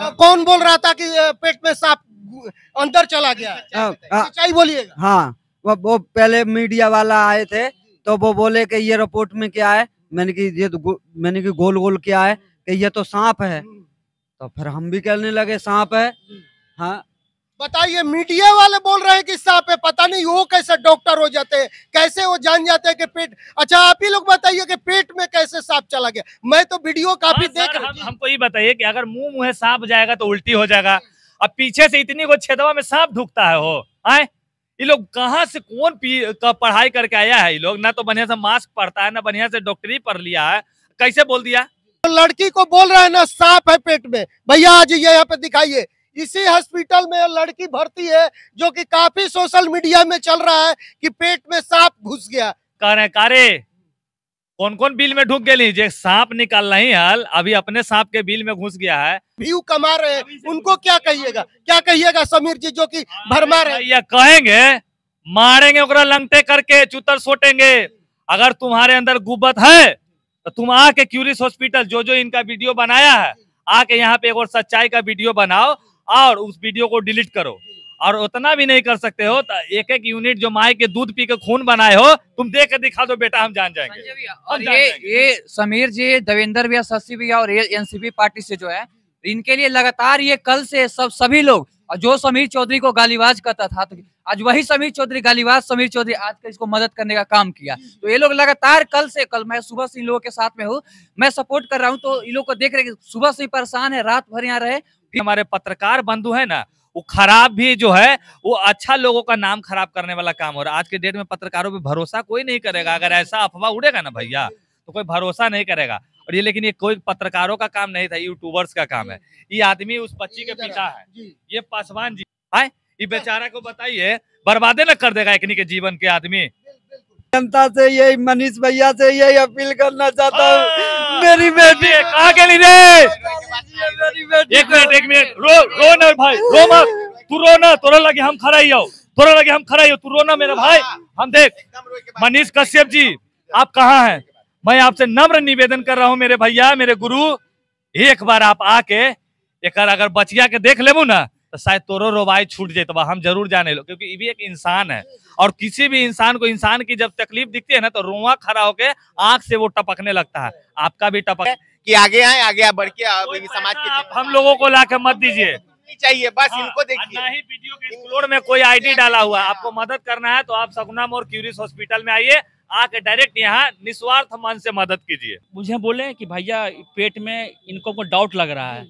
हाँ। कौन बोल रहा था कि पेट में सांप अंदर चला गया हाँ, हाँ। सच्चाई बोलिए हाँ वो, वो पहले मीडिया वाला आए थे तो वो बोले कि ये रिपोर्ट में क्या है मैंने कि ये तो मैंने कि गोल गोल क्या है कि ये तो सांप है हम्म। तो फिर हम भी कहने लगे सांप है हम्म। हाँ बताइए मीडिया वाले बोल रहे हैं कि साहब पे पता नहीं वो कैसे डॉक्टर हो जाते हैं कैसे वो जान जाते हैं कि पेट अच्छा आप ही लोग बताइए कि पेट में कैसे सांप चला गया मैं तो वीडियो काफी हाँ, देख रहा हम, हमको तो ये बताइए कि अगर मुंह मुहे सांप जाएगा तो उल्टी हो जाएगा अब पीछे से इतनी को छेदवा में सांप ढुकता है हो आए ये लोग कहाँ से कौन का पढ़ाई करके आया है ये लोग ना तो बढ़िया से मास्क पढ़ता है ना बढ़िया से डॉक्टरी पढ़ लिया है कैसे बोल दिया लड़की को बोल रहा है ना सांप है पेट में भैया आज ये यहाँ पे दिखाइए इसी हॉस्पिटल में लड़की भर्ती है जो कि काफी सोशल मीडिया में चल रहा है कि पेट में सांप घुस गया कह रहे कारे कौन कौन बिल में ढुक गए जो सांप निकालना ही हाल अभी अपने सांप के बिल में घुस गया है व्यू कमा रहे उनको क्या कहिएगा क्या कहिएगा समीर जी जो की भरमा रहे या कहेंगे मारेंगे लंगटे करके चुतर सोटेंगे अगर तुम्हारे अंदर गुब्बत है तो तुम आके क्यूरिस हॉस्पिटल जो जो इनका वीडियो बनाया है आके यहाँ पे एक और सच्चाई का वीडियो बनाओ और उस वीडियो को डिलीट करो और उतना भी नहीं कर सकते हो तो एक एक यूनिट जो माए के दूध पी के खून बनाए हो तुम देख के दिखा दो बेटा हम जान जाएंगे और ये ये समीर जी देवेंद्र भैया शशि भैया और एनसीपी पार्टी से जो है इनके लिए लगातार ये कल से सब सभी लोग और जो समीर चौधरी को गालीबाज करता था तो आज वही समीर चौधरी गालीबाज समीर चौधरी आज कल इसको मदद करने का काम किया तो ये लोग लगातार कल से कल मैं सुबह से इन लोगों के साथ में हूँ मैं सपोर्ट कर रहा हूँ तो इन लोग को देख रहे सुबह से ही परेशान है रात भर यहाँ रहे हमारे पत्रकार बंधु है ना वो खराब भी जो है वो अच्छा लोगों का नाम खराब करने वाला काम हो रहा है आज के डेट में पत्रकारों पे भरोसा कोई नहीं करेगा अगर ऐसा अफवाह उड़ेगा ना भैया तो कोई भरोसा नहीं करेगा और ये लेकिन ये कोई पत्रकारों का काम नहीं था यूट्यूबर्स का काम है ये आदमी उस बच्ची के पिता है ये पासवान जी है ये बेचारा को बताइए बर्बादे न कर देगा एक के जीवन के आदमी जनता से यही मनीष भैया से यही अपील करना चाहता हूँ हाँ। मेरी बेटी कहा के लिए एक मिनट एक मिनट रो रो ना भाई रो मत तू रो ना तोरा लगे हम खड़ा ही हो तोरा लगे हम खड़ा ही हो तू रो ना मेरा भाई हम देख मनीष कश्यप जी आप कहाँ हैं मैं आपसे नम्र निवेदन कर रहा हूँ मेरे भैया मेरे गुरु एक बार आप आके एक अगर बचिया के देख लेबू ना तो शायद तोरो रोबाई छूट जाए तो हम जरूर जाने लो क्योंकि ये भी एक इंसान है और किसी भी इंसान को इंसान की जब तकलीफ दिखती है ना तो रोआ खड़ा होके आंख से वो टपकने लगता है आपका भी टपक कि आगे आए आगे आ बढ़ के समाज के हम लोगों को ला मत दीजिए चाहिए बस हाँ, इनको देखिए ही वीडियो में कोई आईडी डाला हुआ आपको मदद करना है तो आप सगुना मोर क्यूरिस हॉस्पिटल में आइए आके डायरेक्ट यहाँ निस्वार्थ मन से मदद कीजिए मुझे बोले कि भैया पेट में इनको को डाउट लग रहा है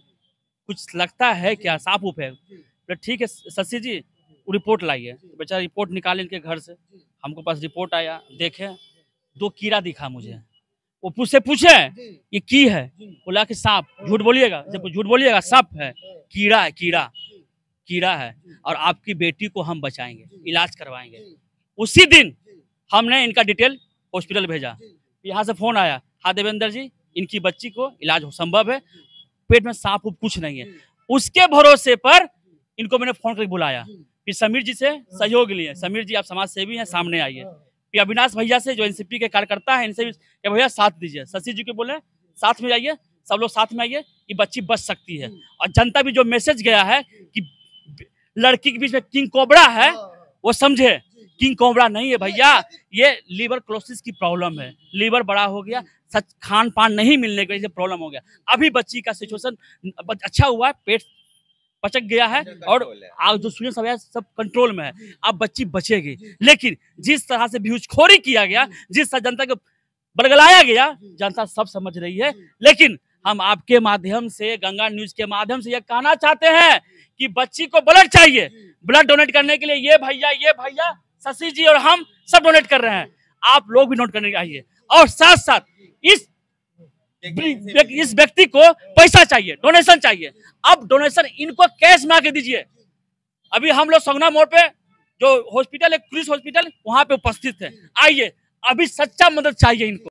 कुछ लगता है क्या साफ उफ है ठीक है शशि जी रिपोर्ट लाइए बेचारा रिपोर्ट निकाले इनके घर से हमको पास रिपोर्ट आया देखे दो कीड़ा दिखा मुझे वो पूछे पूछे ये की है बोला कि सांप हाँ। झूठ बोलिएगा हाँ। जब झूठ बोलिएगा सांप है हाँ। कीड़ा है कीड़ा कीड़ा है और आपकी बेटी को हम बचाएंगे इलाज करवाएंगे उसी दिन हमने इनका डिटेल हॉस्पिटल भेजा यहाँ से फोन आया हाँ देवेंद्र जी इनकी बच्ची को इलाज संभव है पेट में सांप उप कुछ नहीं है उसके भरोसे पर इनको मैंने फोन करके बुलाया फिर समीर जी से सहयोग लिए समीर जी आप समाज सेवी हैं सामने आइए अविनाश भैया से जो एनसीपी के कार्यकर्ता है इनसे भी भैया साथ दीजिए शशि जी के बोले साथ में जाइए सब लोग साथ में आइए ये बच्ची बच सकती है और जनता भी जो मैसेज गया है कि लड़की के बीच में किंग कोबरा है हाँ, हाँ। वो समझे किंग कोबरा नहीं है भैया ये लीवर क्लोसिस की प्रॉब्लम है लीवर बड़ा हो गया सच खान पान नहीं मिलने की वजह से प्रॉब्लम हो गया अभी बच्ची का सिचुएशन अच्छा हुआ है पेट पचक गया है और आप जो स्टूडेंट सब सब कंट्रोल में है अब बच्ची बचेगी लेकिन जिस तरह से भ्यूजखोरी किया गया जिस तरह जनता को बरगलाया गया जनता सब समझ रही है लेकिन हम आपके माध्यम से गंगा न्यूज के माध्यम से यह कहना चाहते हैं कि बच्ची को ब्लड चाहिए ब्लड डोनेट करने के लिए ये भैया ये भैया शशि जी और हम सब डोनेट कर रहे हैं आप लोग भी डोनेट करने आइए और साथ साथ इस इस व्यक्ति को पैसा चाहिए डोनेशन चाहिए अब डोनेशन इनको कैश में आके दीजिए अभी हम लोग सगना मोड़ पे जो हॉस्पिटल है पुलिस हॉस्पिटल वहां पे उपस्थित है आइए अभी सच्चा मदद चाहिए इनको